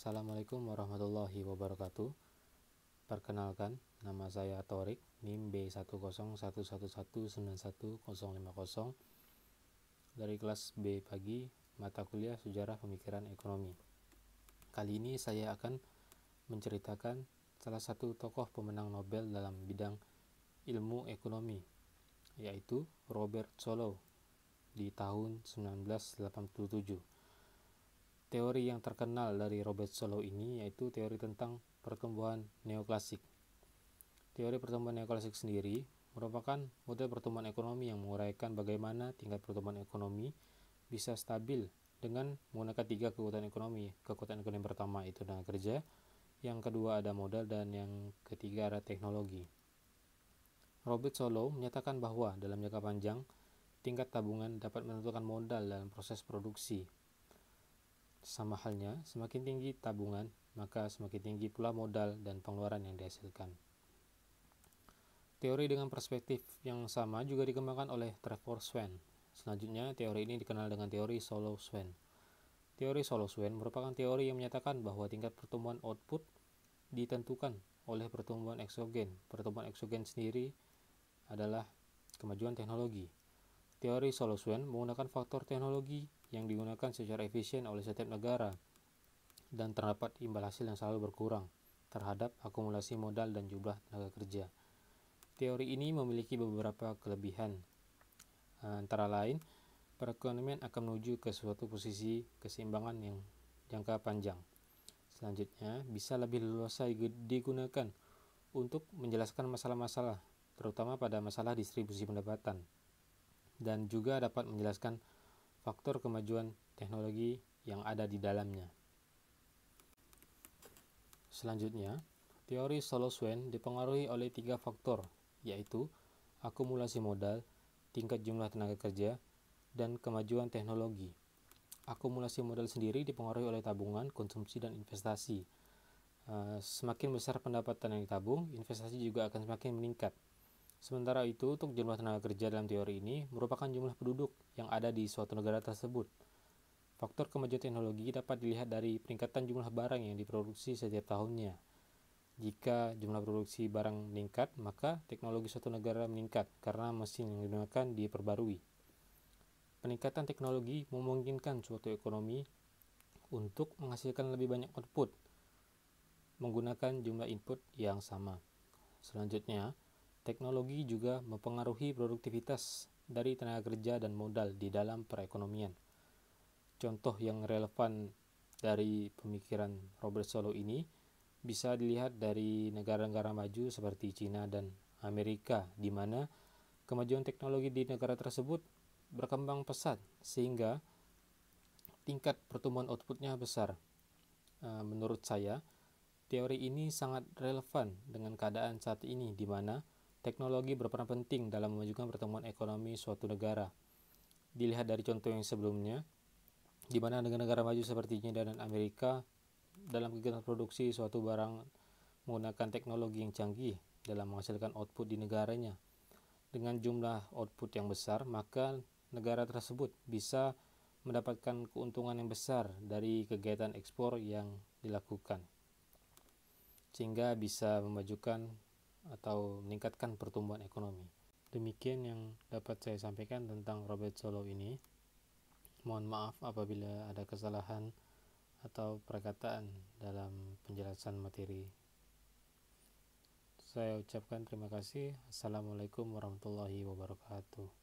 Assalamualaikum warahmatullahi wabarakatuh. Perkenalkan, nama saya Torik, NIM B10111191050 dari kelas B pagi, mata kuliah Sejarah Pemikiran Ekonomi. Kali ini saya akan menceritakan salah satu tokoh pemenang Nobel dalam bidang ilmu ekonomi, yaitu Robert Solow di tahun 1987 teori yang terkenal dari Robert Solow ini yaitu teori tentang pertumbuhan neoklasik. Teori pertumbuhan neoklasik sendiri merupakan model pertumbuhan ekonomi yang menguraikan bagaimana tingkat pertumbuhan ekonomi bisa stabil dengan menggunakan tiga kekuatan ekonomi. Kekuatan ekonomi pertama itu tenaga kerja, yang kedua ada modal, dan yang ketiga ada teknologi. Robert Solow menyatakan bahwa dalam jangka panjang, tingkat tabungan dapat menentukan modal dalam proses produksi sama halnya, semakin tinggi tabungan, maka semakin tinggi pula modal dan pengeluaran yang dihasilkan. Teori dengan perspektif yang sama juga dikembangkan oleh Trevor Swan. Selanjutnya, teori ini dikenal dengan teori Solo swan Teori Solo swan merupakan teori yang menyatakan bahwa tingkat pertumbuhan output ditentukan oleh pertumbuhan eksogen. Pertumbuhan eksogen sendiri adalah kemajuan teknologi. Teori Solo swan menggunakan faktor teknologi yang digunakan secara efisien oleh setiap negara dan terdapat imbal hasil yang selalu berkurang terhadap akumulasi modal dan jumlah tenaga kerja. Teori ini memiliki beberapa kelebihan, antara lain perekonomian akan menuju ke suatu posisi keseimbangan yang jangka panjang. Selanjutnya, bisa lebih leluasa digunakan untuk menjelaskan masalah-masalah, terutama pada masalah distribusi pendapatan, dan juga dapat menjelaskan faktor kemajuan teknologi yang ada di dalamnya. Selanjutnya, teori Soloswen dipengaruhi oleh tiga faktor, yaitu akumulasi modal, tingkat jumlah tenaga kerja, dan kemajuan teknologi. Akumulasi modal sendiri dipengaruhi oleh tabungan, konsumsi, dan investasi. Eh, semakin besar pendapatan yang ditabung, investasi juga akan semakin meningkat. Sementara itu, untuk jumlah tenaga kerja dalam teori ini merupakan jumlah penduduk yang ada di suatu negara tersebut. Faktor kemajuan teknologi dapat dilihat dari peningkatan jumlah barang yang diproduksi setiap tahunnya. Jika jumlah produksi barang meningkat, maka teknologi suatu negara meningkat karena mesin yang digunakan diperbarui. Peningkatan teknologi memungkinkan suatu ekonomi untuk menghasilkan lebih banyak output menggunakan jumlah input yang sama. Selanjutnya, Teknologi juga mempengaruhi produktivitas dari tenaga kerja dan modal di dalam perekonomian. Contoh yang relevan dari pemikiran Robert Solow ini bisa dilihat dari negara-negara maju seperti China dan Amerika, di mana kemajuan teknologi di negara tersebut berkembang pesat sehingga tingkat pertumbuhan outputnya besar. Eh, menurut saya, teori ini sangat relevan dengan keadaan saat ini, di mana Teknologi berperan penting dalam memajukan pertumbuhan ekonomi suatu negara. Dilihat dari contoh yang sebelumnya, di mana negara-negara maju seperti China dan Amerika dalam kegiatan produksi suatu barang menggunakan teknologi yang canggih dalam menghasilkan output di negaranya. Dengan jumlah output yang besar, maka negara tersebut bisa mendapatkan keuntungan yang besar dari kegiatan ekspor yang dilakukan, sehingga bisa memajukan atau meningkatkan pertumbuhan ekonomi. Demikian yang dapat saya sampaikan tentang Robert Solow ini. Mohon maaf apabila ada kesalahan atau perkataan dalam penjelasan materi. Saya ucapkan terima kasih. Assalamualaikum warahmatullahi wabarakatuh.